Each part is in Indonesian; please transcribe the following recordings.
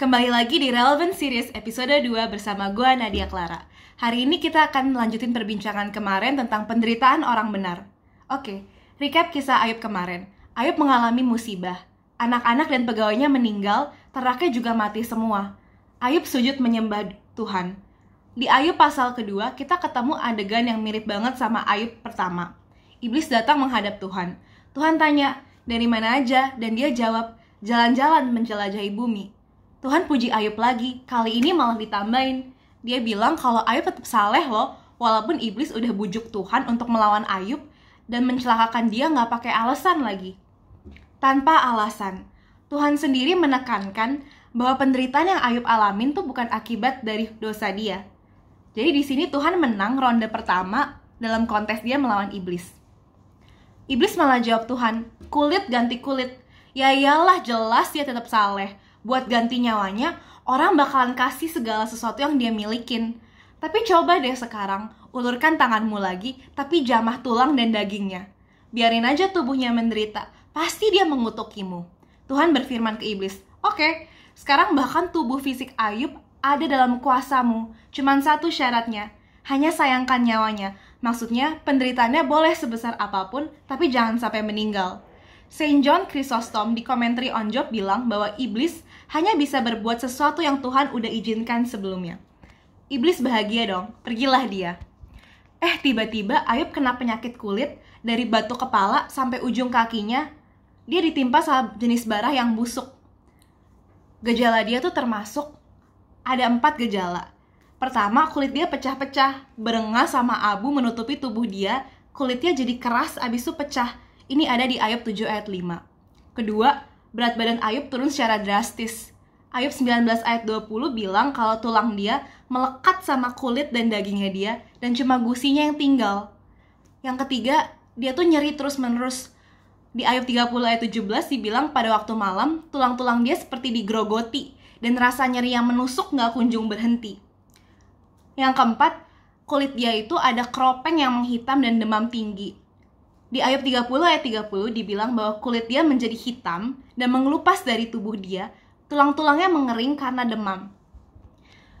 Kembali lagi di Relevant Series episode 2 bersama gue Nadia Clara. Hari ini kita akan melanjutin perbincangan kemarin tentang penderitaan orang benar. Oke, recap kisah Ayub kemarin. Ayub mengalami musibah. Anak-anak dan pegawainya meninggal, teraknya juga mati semua. Ayub sujud menyembah Tuhan. Di Ayub pasal kedua, kita ketemu adegan yang mirip banget sama Ayub pertama. Iblis datang menghadap Tuhan. Tuhan tanya, dari mana aja? Dan dia jawab, jalan-jalan menjelajahi bumi Tuhan puji Ayub lagi, kali ini malah ditambahin. Dia bilang kalau Ayub tetap saleh loh, walaupun iblis udah bujuk Tuhan untuk melawan Ayub dan mencelakakan dia nggak pakai alasan lagi. Tanpa alasan, Tuhan sendiri menekankan bahwa penderitaan yang Ayub alamin tuh bukan akibat dari dosa dia. Jadi di sini Tuhan menang ronde pertama dalam kontes dia melawan iblis. Iblis malah jawab Tuhan, kulit ganti kulit. Ya iyalah jelas dia tetap saleh buat ganti nyawanya, orang bakalan kasih segala sesuatu yang dia milikin. Tapi coba deh sekarang, ulurkan tanganmu lagi, tapi jamah tulang dan dagingnya. Biarin aja tubuhnya menderita, pasti dia mengutukimu. Tuhan berfirman ke iblis, Oke, okay, sekarang bahkan tubuh fisik Ayub ada dalam kuasamu. Cuman satu syaratnya, hanya sayangkan nyawanya. Maksudnya, penderitanya boleh sebesar apapun, tapi jangan sampai meninggal. Saint John Chrysostom di Commentary on Job bilang bahwa iblis hanya bisa berbuat sesuatu yang Tuhan udah izinkan sebelumnya. Iblis bahagia dong, pergilah dia. Eh tiba-tiba Ayub kena penyakit kulit dari batu kepala sampai ujung kakinya. Dia ditimpa salah jenis bara yang busuk. Gejala dia tuh termasuk ada empat gejala. Pertama, kulit dia pecah-pecah, berengah sama abu menutupi tubuh dia, kulitnya jadi keras abis itu pecah ini ada di Ayub 7 ayat 5. Kedua, berat badan Ayub turun secara drastis. Ayub 19 ayat 20 bilang kalau tulang dia melekat sama kulit dan dagingnya dia dan cuma gusinya yang tinggal. Yang ketiga, dia tuh nyeri terus-menerus. Di Ayub 30 ayat 17 dibilang pada waktu malam, tulang-tulang dia seperti digrogoti dan rasa nyeri yang menusuk nggak kunjung berhenti. Yang keempat, kulit dia itu ada kropeng yang menghitam dan demam tinggi. Di ayat 30 ayat 30 dibilang bahwa kulit dia menjadi hitam dan mengelupas dari tubuh dia, tulang-tulangnya mengering karena demam.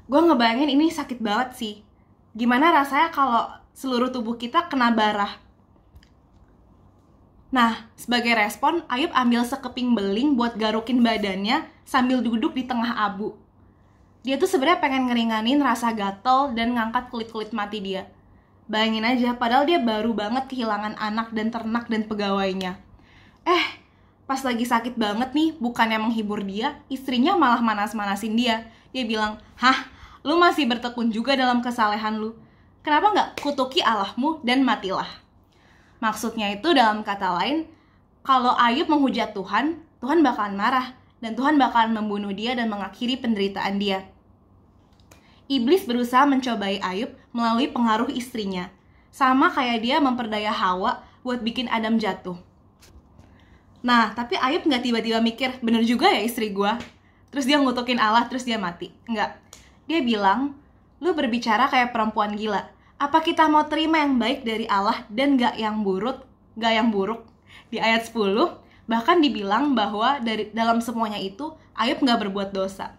Gue ngebayangin ini sakit banget sih. Gimana rasanya kalau seluruh tubuh kita kena barah? Nah, sebagai respon, Ayub ambil sekeping beling buat garukin badannya sambil duduk di tengah abu. Dia tuh sebenarnya pengen ngeringanin rasa gatel dan ngangkat kulit-kulit mati dia Bayangin aja, padahal dia baru banget kehilangan anak dan ternak dan pegawainya. Eh, pas lagi sakit banget nih, bukannya menghibur dia, istrinya malah manas-manasin dia. Dia bilang, Hah, lu masih bertekun juga dalam kesalehan lu. Kenapa nggak kutuki Allahmu dan matilah? Maksudnya itu dalam kata lain, kalau Ayub menghujat Tuhan, Tuhan bakalan marah dan Tuhan bakalan membunuh dia dan mengakhiri penderitaan dia. Iblis berusaha mencobai Ayub melalui pengaruh istrinya. Sama kayak dia memperdaya Hawa buat bikin Adam jatuh. Nah, tapi Ayub nggak tiba-tiba mikir, bener juga ya istri gue? Terus dia ngutukin Allah, terus dia mati. Enggak. Dia bilang, lu berbicara kayak perempuan gila. Apa kita mau terima yang baik dari Allah dan nggak yang buruk? Nggak yang buruk. Di ayat 10, bahkan dibilang bahwa dari dalam semuanya itu, Ayub nggak berbuat dosa.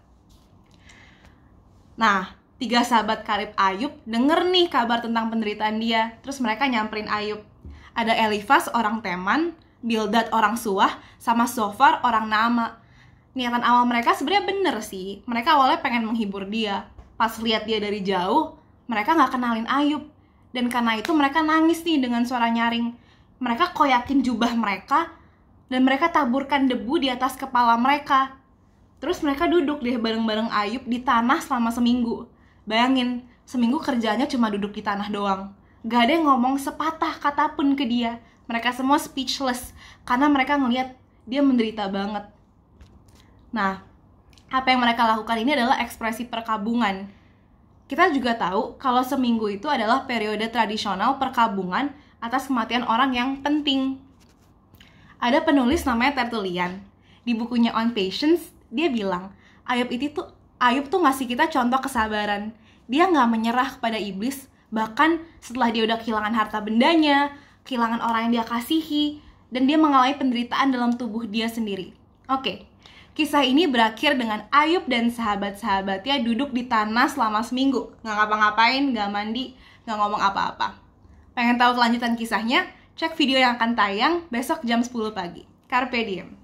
Nah, tiga sahabat karib Ayub denger nih kabar tentang penderitaan dia. Terus mereka nyamperin Ayub. Ada Elifas orang Teman, Bildad orang Suah, sama Sofar orang Nama. Niatan awal mereka sebenarnya bener sih. Mereka awalnya pengen menghibur dia. Pas lihat dia dari jauh, mereka nggak kenalin Ayub. Dan karena itu mereka nangis nih dengan suara nyaring. Mereka koyakin jubah mereka, dan mereka taburkan debu di atas kepala mereka. Terus mereka duduk deh bareng-bareng Ayub di tanah selama seminggu. Bayangin, seminggu kerjanya cuma duduk di tanah doang. Gak ada yang ngomong sepatah kata pun ke dia. Mereka semua speechless karena mereka ngeliat dia menderita banget. Nah, apa yang mereka lakukan ini adalah ekspresi perkabungan. Kita juga tahu kalau seminggu itu adalah periode tradisional perkabungan atas kematian orang yang penting. Ada penulis namanya Tertullian. Di bukunya On Patience, dia bilang, Ayub itu tuh Ayub tuh ngasih kita contoh kesabaran. Dia nggak menyerah kepada iblis, bahkan setelah dia udah kehilangan harta bendanya, kehilangan orang yang dia kasihi, dan dia mengalami penderitaan dalam tubuh dia sendiri. Oke, kisah ini berakhir dengan Ayub dan sahabat-sahabatnya duduk di tanah selama seminggu. Nggak ngapa-ngapain, nggak mandi, nggak ngomong apa-apa. Pengen tahu kelanjutan kisahnya? Cek video yang akan tayang besok jam 10 pagi. Carpe diem.